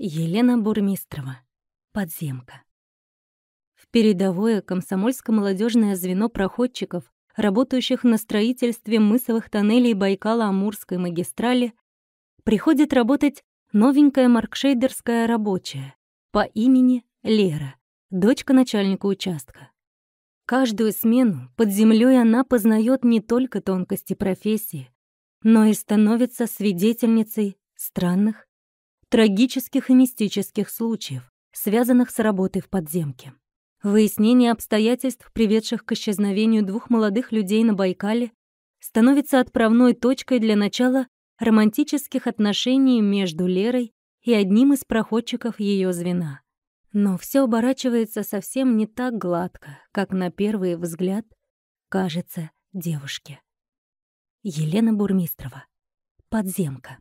Елена Бурмистрова. Подземка. В передовое комсомольско-молодежное звено проходчиков, работающих на строительстве мысовых тоннелей байкало амурской магистрали, приходит работать новенькая маркшейдерская рабочая по имени Лера, дочка начальника участка. Каждую смену под землей она познает не только тонкости профессии, но и становится свидетельницей странных трагических и мистических случаев, связанных с работой в подземке. Выяснение обстоятельств, приведших к исчезновению двух молодых людей на Байкале, становится отправной точкой для начала романтических отношений между Лерой и одним из проходчиков ее звена. Но все оборачивается совсем не так гладко, как на первый взгляд кажется девушке. Елена Бурмистрова. Подземка.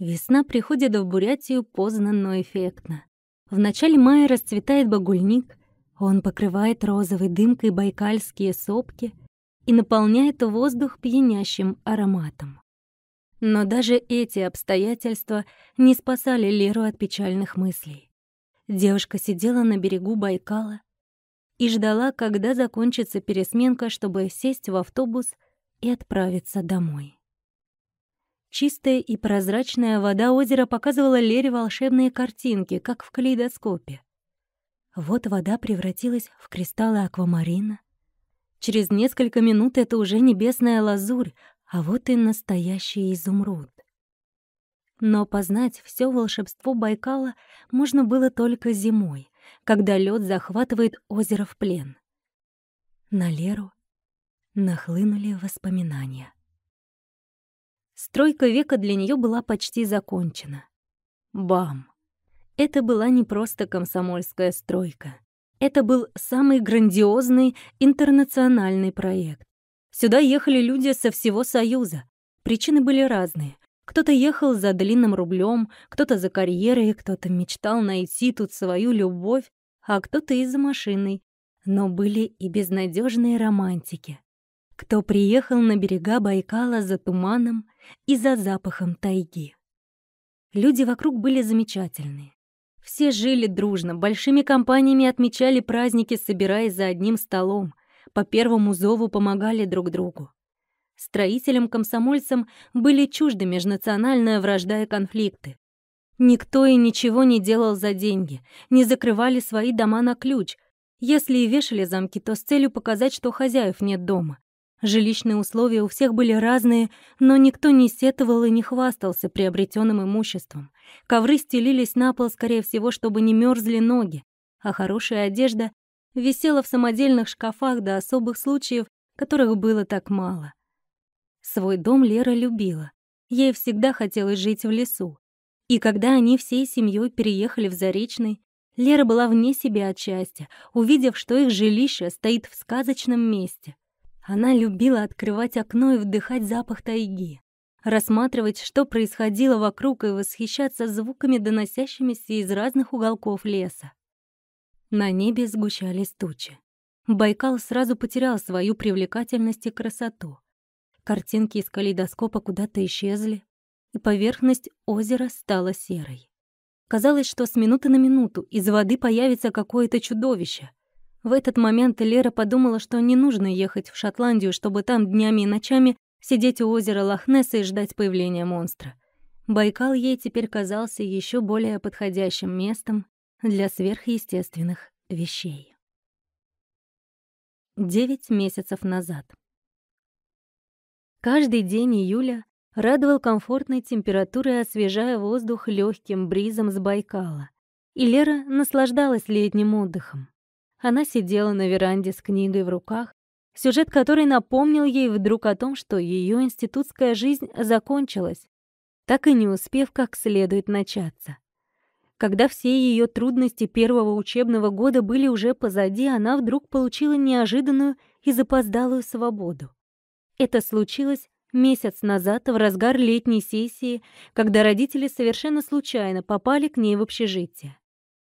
Весна приходит в Бурятию поздно, но эффектно. В начале мая расцветает багульник, он покрывает розовой дымкой байкальские сопки и наполняет воздух пьянящим ароматом. Но даже эти обстоятельства не спасали Леру от печальных мыслей. Девушка сидела на берегу Байкала и ждала, когда закончится пересменка, чтобы сесть в автобус и отправиться домой. Чистая и прозрачная вода озера показывала Лере волшебные картинки, как в калейдоскопе. Вот вода превратилась в кристаллы аквамарина. Через несколько минут это уже небесная лазурь, а вот и настоящий изумруд. Но познать все волшебство Байкала можно было только зимой, когда лед захватывает озеро в плен. На Леру нахлынули воспоминания. Стройка века для нее была почти закончена. Бам! Это была не просто комсомольская стройка. Это был самый грандиозный интернациональный проект. Сюда ехали люди со всего Союза. Причины были разные. Кто-то ехал за длинным рублем, кто-то за карьерой, кто-то мечтал найти тут свою любовь, а кто-то и за машиной. Но были и безнадежные романтики, кто приехал на берега Байкала за туманом и за запахом тайги. Люди вокруг были замечательные. Все жили дружно, большими компаниями отмечали праздники, собираясь за одним столом, по первому зову помогали друг другу. Строителям-комсомольцам были чужды межнациональная вражда и конфликты. Никто и ничего не делал за деньги, не закрывали свои дома на ключ. Если и вешали замки, то с целью показать, что хозяев нет дома. Жилищные условия у всех были разные, но никто не сетовал и не хвастался приобретенным имуществом. Ковры стелились на пол, скорее всего, чтобы не мерзли ноги, а хорошая одежда висела в самодельных шкафах до особых случаев, которых было так мало. Свой дом Лера любила. Ей всегда хотелось жить в лесу. И когда они всей семьей переехали в Заречный, Лера была вне себя от счастья, увидев, что их жилище стоит в сказочном месте — она любила открывать окно и вдыхать запах тайги, рассматривать, что происходило вокруг, и восхищаться звуками, доносящимися из разных уголков леса. На небе сгущались тучи. Байкал сразу потерял свою привлекательность и красоту. Картинки из калейдоскопа куда-то исчезли, и поверхность озера стала серой. Казалось, что с минуты на минуту из воды появится какое-то чудовище — в этот момент Лера подумала, что не нужно ехать в Шотландию, чтобы там днями и ночами сидеть у озера Лохнесса и ждать появления монстра. Байкал ей теперь казался еще более подходящим местом для сверхъестественных вещей. Девять месяцев назад. Каждый день июля радовал комфортной температурой, освежая воздух легким бризом с Байкала. И Лера наслаждалась летним отдыхом. Она сидела на веранде с книгой в руках, сюжет которой напомнил ей вдруг о том, что ее институтская жизнь закончилась, так и не успев как следует начаться. Когда все ее трудности первого учебного года были уже позади, она вдруг получила неожиданную и запоздалую свободу. Это случилось месяц назад, в разгар летней сессии, когда родители совершенно случайно попали к ней в общежитие.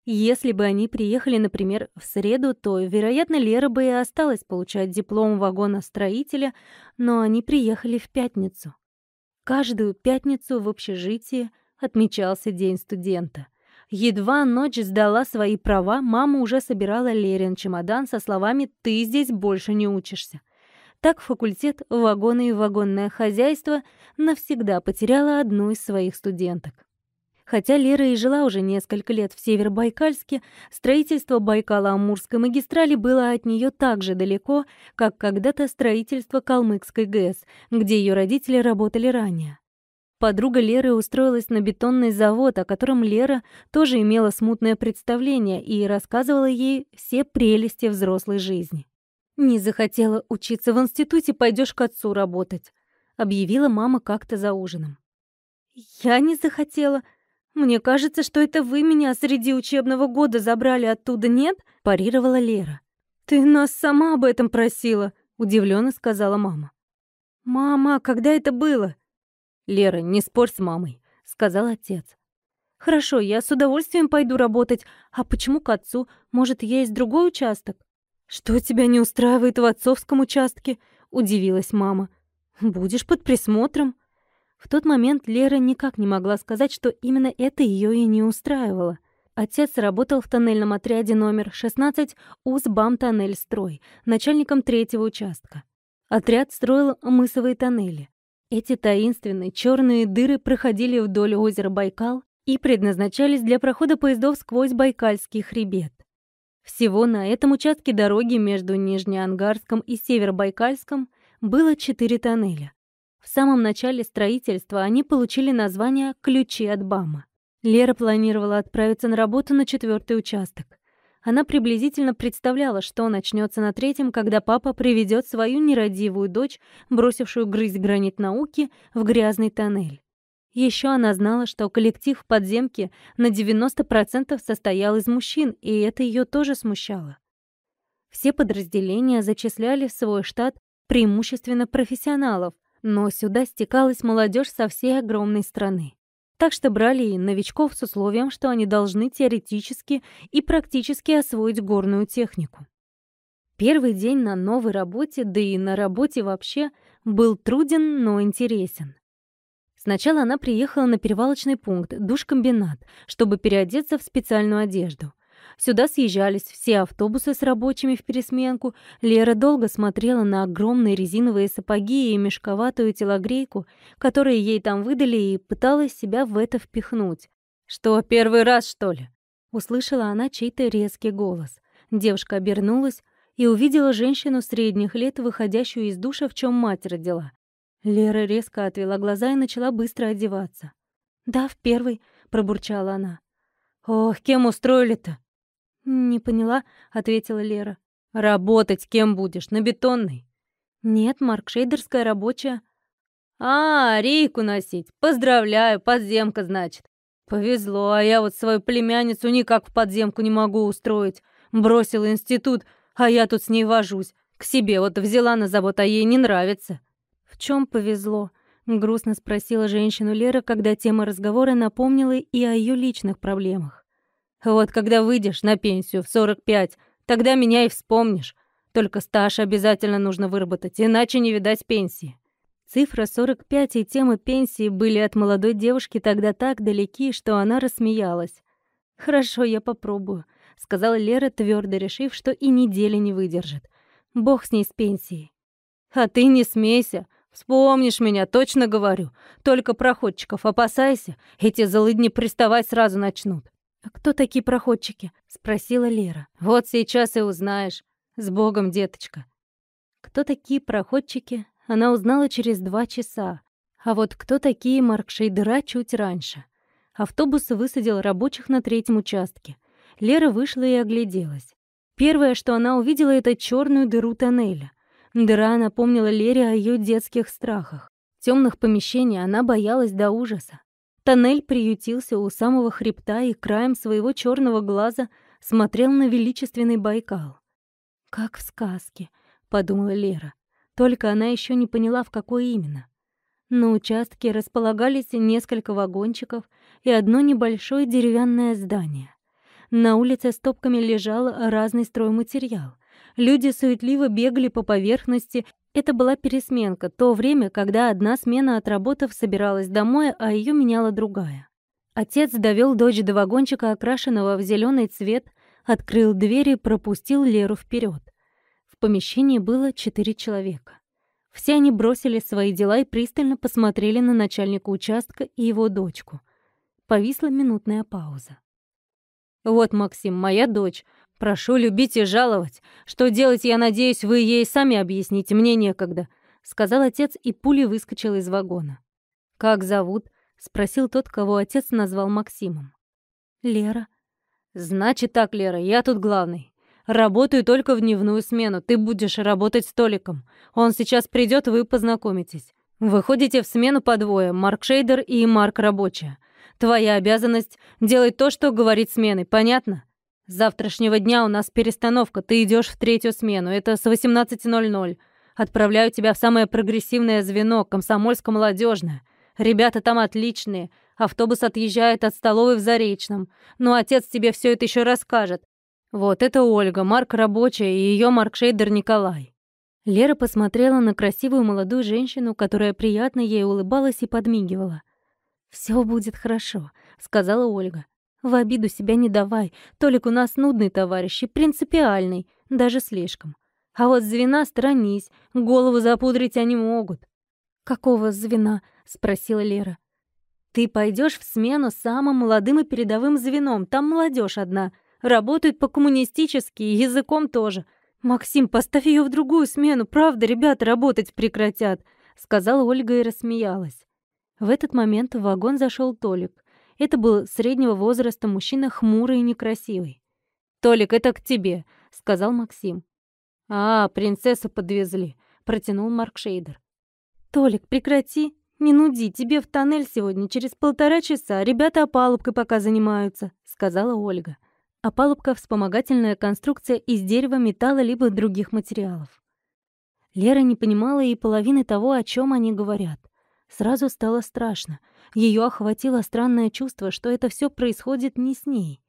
Если бы они приехали, например, в среду, то, вероятно, Лера бы и осталась получать диплом вагона-строителя, но они приехали в пятницу. Каждую пятницу в общежитии отмечался День студента. Едва ночь сдала свои права, мама уже собирала Лерин чемодан со словами «ты здесь больше не учишься». Так факультет вагоны и вагонное хозяйство навсегда потеряло одну из своих студенток. Хотя Лера и жила уже несколько лет в Северобайкальске, строительство Байкало-Амурской магистрали было от нее так же далеко, как когда-то строительство Калмыкской ГЭС, где ее родители работали ранее. Подруга Леры устроилась на бетонный завод, о котором Лера тоже имела смутное представление и рассказывала ей все прелести взрослой жизни. «Не захотела учиться в институте, пойдешь к отцу работать», — объявила мама как-то за ужином. «Я не захотела», «Мне кажется, что это вы меня среди учебного года забрали оттуда, нет?» – парировала Лера. «Ты нас сама об этом просила», – удивленно сказала мама. «Мама, когда это было?» «Лера, не спорь с мамой», — сказал отец. «Хорошо, я с удовольствием пойду работать. А почему к отцу? Может, есть другой участок?» «Что тебя не устраивает в отцовском участке?» — удивилась мама. «Будешь под присмотром». В тот момент Лера никак не могла сказать, что именно это ее и не устраивало. Отец работал в тоннельном отряде номер 16 УЗБАМ-Тоннель-Строй, начальником третьего участка. Отряд строил мысовые тоннели. Эти таинственные черные дыры проходили вдоль озера Байкал и предназначались для прохода поездов сквозь Байкальский хребет. Всего на этом участке дороги между Нижнеангарском и Северобайкальском было четыре тоннеля. В самом начале строительства они получили название «Ключи от БАМа». Лера планировала отправиться на работу на четвертый участок. Она приблизительно представляла, что начнется на третьем, когда папа приведет свою нерадивую дочь, бросившую грызть гранит науки, в грязный тоннель. Еще она знала, что коллектив в подземке на 90% состоял из мужчин, и это ее тоже смущало. Все подразделения зачисляли в свой штат преимущественно профессионалов, но сюда стекалась молодежь со всей огромной страны. Так что брали и новичков с условием, что они должны теоретически и практически освоить горную технику. Первый день на новой работе, да и на работе вообще, был труден, но интересен. Сначала она приехала на перевалочный пункт, душкомбинат, чтобы переодеться в специальную одежду. Сюда съезжались все автобусы с рабочими в пересменку. Лера долго смотрела на огромные резиновые сапоги и мешковатую телогрейку, которые ей там выдали, и пыталась себя в это впихнуть. «Что, первый раз, что ли?» Услышала она чей-то резкий голос. Девушка обернулась и увидела женщину средних лет, выходящую из душа, в чем мать родила. Лера резко отвела глаза и начала быстро одеваться. «Да, в первый», — пробурчала она. «Ох, кем устроили-то?» «Не поняла», — ответила Лера. «Работать кем будешь? На бетонной?» «Нет, Марк, шейдерская рабочая». «А, рейку носить! Поздравляю, подземка, значит!» «Повезло, а я вот свою племянницу никак в подземку не могу устроить. Бросила институт, а я тут с ней вожусь. К себе вот взяла на завод, а ей не нравится». «В чем повезло?» — грустно спросила женщину Лера, когда тема разговора напомнила и о ее личных проблемах. Вот когда выйдешь на пенсию в 45, тогда меня и вспомнишь. Только стаж обязательно нужно выработать, иначе не видать пенсии. Цифра 45 и тема пенсии были от молодой девушки тогда так далеки, что она рассмеялась. «Хорошо, я попробую», — сказала Лера, твердо решив, что и недели не выдержит. «Бог с ней с пенсией». «А ты не смейся. Вспомнишь меня, точно говорю. Только проходчиков опасайся, эти залыдни приставать сразу начнут. «А кто такие проходчики?» — спросила Лера. «Вот сейчас и узнаешь. С Богом, деточка!» Кто такие проходчики, она узнала через два часа. А вот кто такие маркшейдера чуть раньше. Автобус высадил рабочих на третьем участке. Лера вышла и огляделась. Первое, что она увидела, это черную дыру тоннеля. Дыра напомнила Лере о ее детских страхах. Темных помещений она боялась до ужаса. Тоннель приютился у самого хребта и краем своего черного глаза смотрел на величественный Байкал. «Как в сказке», — подумала Лера. Только она еще не поняла, в какой именно. На участке располагались несколько вагончиков и одно небольшое деревянное здание. На улице стопками лежал разный стройматериал. Люди суетливо бегали по поверхности это была пересменка, то время, когда одна смена отработав собиралась домой, а ее меняла другая. Отец довел дочь до вагончика, окрашенного в зеленый цвет, открыл дверь и пропустил Леру вперед. В помещении было четыре человека. Все они бросили свои дела и пристально посмотрели на начальника участка и его дочку. Повисла минутная пауза. «Вот, Максим, моя дочь. Прошу любить и жаловать. Что делать, я надеюсь, вы ей сами объясните, мне некогда», — сказал отец, и пуля выскочила из вагона. «Как зовут?» — спросил тот, кого отец назвал Максимом. «Лера». «Значит так, Лера, я тут главный. Работаю только в дневную смену, ты будешь работать с Толиком. Он сейчас придет, вы познакомитесь. Выходите в смену по двое, Марк Шейдер и Марк Рабочая. Твоя обязанность — делать то, что говорит смены, понятно?» С завтрашнего дня у нас перестановка, ты идешь в третью смену, это с 18.00. Отправляю тебя в самое прогрессивное звено, комсомольско-молодежное. Ребята там отличные, автобус отъезжает от столовой в Заречном. Но отец тебе все это еще расскажет. Вот это Ольга, Марк рабочая и ее маркшейдер Николай. Лера посмотрела на красивую молодую женщину, которая приятно ей улыбалась и подмигивала. «Всё будет хорошо», — сказала Ольга. В обиду себя не давай. Толик у нас нудный товарищ и принципиальный, даже слишком. А вот звена странись, голову запудрить они могут. «Какого звена?» — спросила Лера. «Ты пойдешь в смену самым молодым и передовым звеном. Там молодежь одна. Работают по-коммунистически и языком тоже. Максим, поставь ее в другую смену. Правда, ребята работать прекратят», — сказала Ольга и рассмеялась. В этот момент в вагон зашел Толик. Это был среднего возраста мужчина, хмурый и некрасивый. «Толик, это к тебе», — сказал Максим. «А, принцессу подвезли», — протянул Марк Шейдер. «Толик, прекрати, не нуди, тебе в тоннель сегодня через полтора часа, ребята опалубкой пока занимаются», — сказала Ольга. Опалубка «А — вспомогательная конструкция из дерева, металла либо других материалов. Лера не понимала и половины того, о чем они говорят. Сразу стало страшно. Ее охватило странное чувство, что это все происходит не с ней.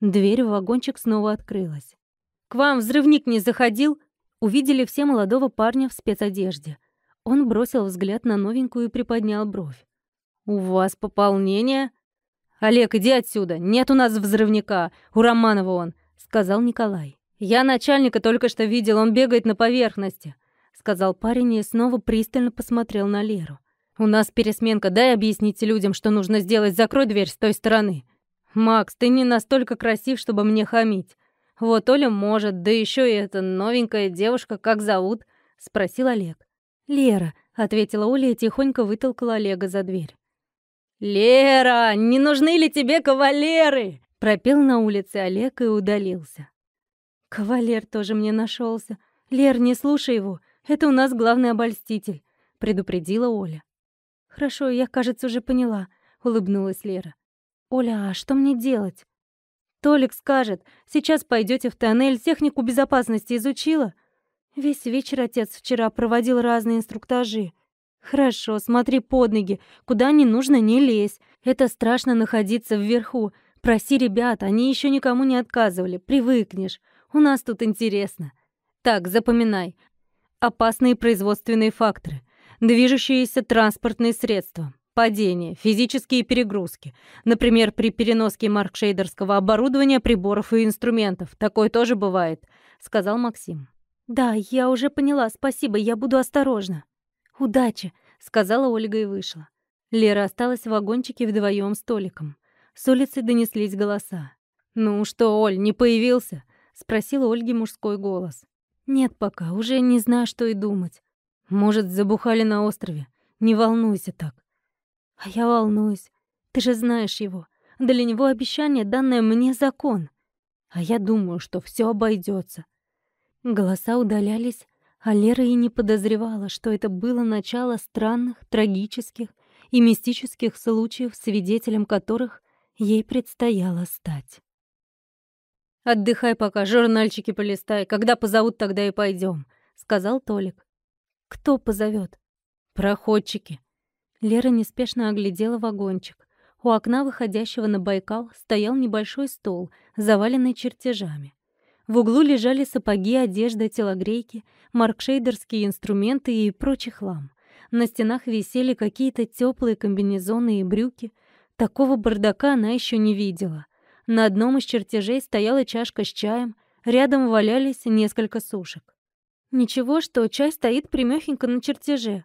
Дверь в вагончик снова открылась. «К вам взрывник не заходил?» Увидели все молодого парня в спецодежде. Он бросил взгляд на новенькую и приподнял бровь. «У вас пополнение?» «Олег, иди отсюда! Нет у нас взрывника! У Романова он!» — сказал Николай. «Я начальника только что видел, он бегает на поверхности!» — сказал парень и снова пристально посмотрел на Леру. У нас пересменка, дай объясните людям, что нужно сделать. Закрой дверь с той стороны. Макс, ты не настолько красив, чтобы мне хамить. Вот Оля может, да еще и эта новенькая девушка, как зовут? Спросил Олег. Лера, ответила Оля и тихонько вытолкала Олега за дверь. Лера, не нужны ли тебе кавалеры? Пропел на улице Олег и удалился. Кавалер тоже мне нашелся. Лер, не слушай его. Это у нас главный обольститель, предупредила Оля. «Хорошо, я, кажется, уже поняла», — улыбнулась Лера. «Оля, а что мне делать?» «Толик скажет, сейчас пойдете в тоннель, технику безопасности изучила?» Весь вечер отец вчера проводил разные инструктажи. «Хорошо, смотри под ноги, куда не нужно, не лезь. Это страшно находиться вверху. Проси ребят, они еще никому не отказывали, привыкнешь. У нас тут интересно». «Так, запоминай. Опасные производственные факторы. Движущиеся транспортные средства, падения, физические перегрузки. Например, при переноске маркшейдерского оборудования, приборов и инструментов. Такое тоже бывает», — сказал Максим. «Да, я уже поняла, спасибо, я буду осторожна». «Удачи», — сказала Ольга и вышла. Лера осталась в вагончике вдвоем с Толиком. С улицы донеслись голоса. «Ну что, Оль, не появился?» — спросил Ольги мужской голос. «Нет пока, уже не знаю, что и думать. Может, забухали на острове. Не волнуйся так. А я волнуюсь. Ты же знаешь его. Для него обещание, данное мне, закон. А я думаю, что все обойдется. Голоса удалялись, а Лера и не подозревала, что это было начало странных, трагических и мистических случаев, свидетелем которых ей предстояло стать. «Отдыхай пока, журнальчики полистай. Когда позовут, тогда и пойдем», — сказал Толик. Кто позовет? Проходчики. Лера неспешно оглядела вагончик. У окна, выходящего на Байкал, стоял небольшой стол, заваленный чертежами. В углу лежали сапоги, одежда, телогрейки, маркшейдерские инструменты и прочий хлам. На стенах висели какие-то теплые комбинезоны и брюки. Такого бардака она еще не видела. На одном из чертежей стояла чашка с чаем, рядом валялись несколько сушек. Ничего, что чай стоит примёхонько на чертеже.